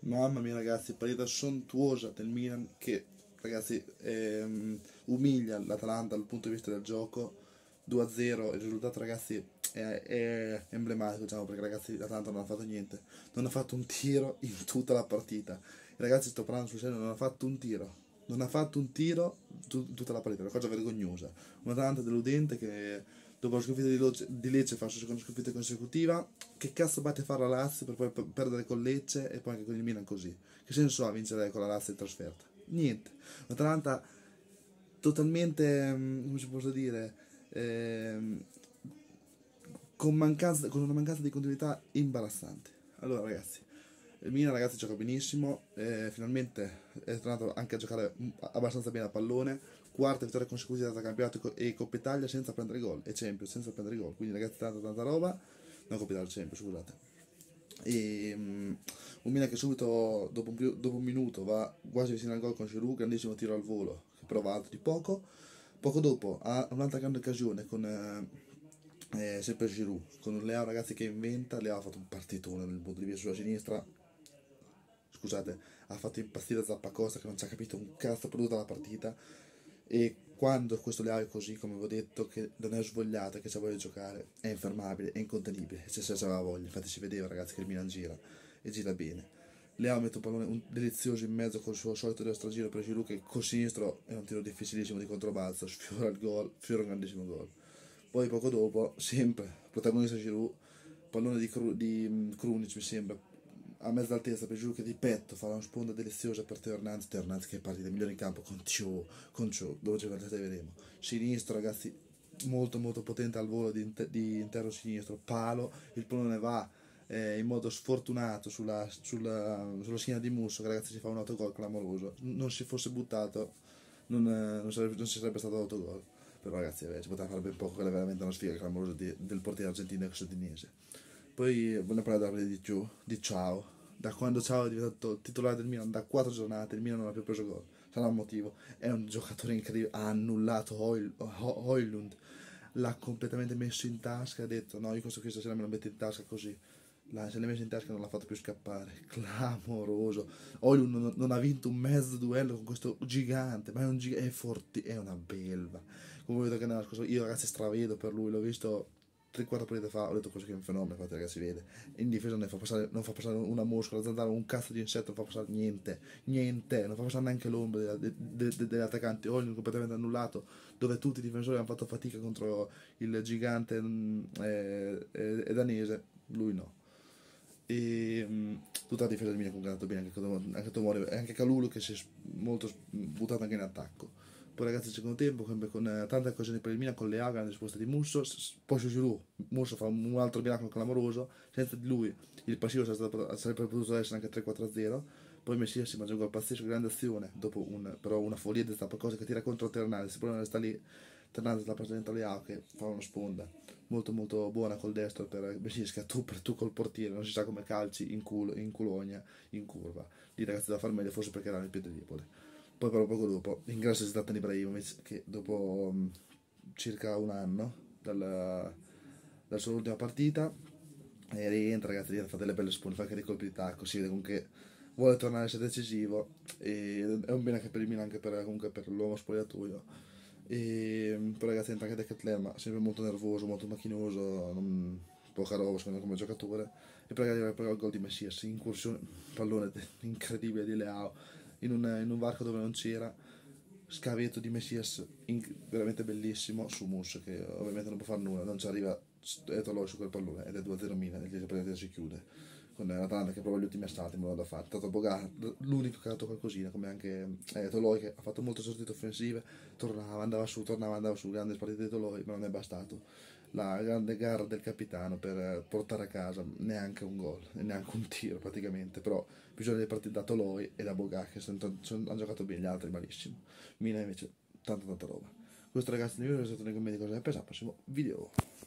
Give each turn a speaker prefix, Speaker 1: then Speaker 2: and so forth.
Speaker 1: Mamma mia ragazzi, partita sontuosa del Milan che ragazzi ehm, umilia l'Atalanta dal punto di vista del gioco. 2-0, il risultato ragazzi è, è, emblematico, diciamo, perché ragazzi l'Atalanta non ha fatto niente, non ha fatto un tiro in tutta la partita. Ragazzi sto parlando sul serio, non ha fatto un tiro. Non ha fatto un tiro tut- tutta la partita, è una cosa vergognosa. Un'Atalanta deludente che dopo la sconfitta di, Loce, di Lecce fa la sua seconda sconfitta consecutiva che cazzo batte fare la Lazio per poi perdere con Lecce e poi anche con il Milan così che senso ha vincere con la Lazio in trasferta niente l'Atalanta totalmente mm, come si posso dire eh, con, mancanza, con una mancanza di continuità imbarazzante allora ragazzi il Milan ragazzi gioca benissimo, eh, finalmente è tornato anche a giocare mm, abbastanza bene a pallone, quarta vittoria consecutiva da campionato e Coppa Italia senza prendere gol e Champions senza prendere gol quindi ragazzi tanta tanta roba no Coppa Italia Champions scusate e um, un Milan che subito dopo un, dopo un, minuto va quasi vicino al gol con Giroud grandissimo tiro al volo che provato di poco poco dopo ha un'altra grande occasione con eh, eh, sempre Giroud con un Leao ragazzi che inventa Leao ha fatto un partitone nel punto di vista sulla sinistra scusate ha fatto impazzire Zappacosta che non ci ha capito un cazzo prodotto dalla partita e quando questo Leao è così, come vi ho detto, che non è svogliata, che c'ha voglia di giocare, è infermabile, è incontenibile, se se c'aveva voglia, infatti si vedeva ragazzi che il Milan gira, e gira bene. Leao mette un pallone un delizioso in mezzo col suo solito destro giro, per Giroud che col sinistro è un tiro difficilissimo di controbalzo, sfiora il gol, sfiora un grandissimo gol. Poi poco dopo, sempre, protagonista Giroud, pallone di, Cru- di mm, Krunic mi sembra, a mezza altezza per giù che di petto fa una sponda deliziosa per Ternanz Ternanz che è partita migliore in campo con Ciò con Ciò dove ci vedremo sinistro ragazzi molto molto potente al volo di, inter- di interno sinistro palo il pallone va eh, in modo sfortunato sulla, sulla, sulla schiena di Musso che ragazzi si fa un autogol clamoroso non si fosse buttato non, eh, non, sarebbe, non si sarebbe stato autogol però ragazzi vabbè, ci poteva fare ben poco quella è veramente una sfiga clamorosa di, del portiere argentino e sudinese poi voglio parlare di, più di Ciao. Da quando Ciao è diventato titolare del Milan, da quattro giornate il Milan non ha più preso gol. Sarà un motivo. È un giocatore incredibile. Ha annullato Hoil, L'ha completamente messo in tasca. Ha detto: No, io questo qui stasera me lo metto in tasca così. La, se l'ha messo in tasca non l'ha fatto più scappare. Clamoroso. Hoilund non, non, ha vinto un mezzo duello con questo gigante. Ma è un gigante. È forti. È una belva. Come vedo che nella scorsa. Io, ragazzi, stravedo per lui. L'ho visto 3-4 partite fa ho detto cosa che è un fenomeno, infatti ragazzi si vede. In difesa non fa, passare, non fa passare, una mosca, zanzara, un cazzo di insetto, non fa passare niente, niente, non fa passare neanche l'ombra degli de, de, attaccanti, Olin completamente annullato, dove tutti i difensori hanno fatto fatica contro il gigante mm, eh, eh, danese, lui no. E, ehm, tutta la difesa del Milan comunque è andata bene, anche, anche, Tomori, anche Calulo che si è molto buttato anche in attacco poi ragazzi secondo tempo con eh, tante occasioni per il Milan con le Aga nelle risposte di Musso poi su Giroud Musso fa un altro miracolo clamoroso senza di lui il passivo sarebbe, sarebbe potuto essere anche 3-4-0 poi Messias si mangia un gol pazzesco grande azione dopo un, però una follia di qualcosa che tira contro Ternale si prova sta lì Ternale sta presa dentro le Aga fa una sponda molto molto buona col destro per ha tu per tu col portiere non si sa come calci in, culo, in culogna in curva lì ragazzi da far meglio forse perché era il piede debole poi però poco dopo ingresso Zlatan Ibrahimovic che dopo um, circa un anno dalla, dalla sua ultima partita e eh, rientra ragazzi, rientra, fa delle belle spune fa anche dei colpi di tacco, si vede comunque vuole tornare a essere decisivo e è un bene anche per il Milan, anche per, comunque per l'uomo spogliatoio. E, poi ragazzi entra anche Decathlon, ma sempre molto nervoso, molto macchinoso, non, poca roba secondo me come giocatore. E poi ragazzi arriva il gol di Messias, incursione, pallone incredibile di Leao in un, in un varco dove non c'era scavetto di Messias in, veramente bellissimo su Mus che ovviamente non può fare nulla non ci arriva Etoloi su quel pallone ed è 2-0 Milan e il si chiude quando era Atalanta che proprio gli ultimi assati me lo da fare tanto Bogà l'unico che ha dato qualcosina come anche eh, Toloi che ha fatto molte sortite offensive tornava andava su tornava andava su grande partita di Toloi ma non è bastato la grande gara del capitano per eh, portare a casa neanche un gol neanche un tiro praticamente però bisogna partire da Toloi e da Bogà che hanno giocato bene gli altri malissimo Mina invece tanta tanta roba questo ragazzi di video è stato nei commenti cosa ne pensate prossimo video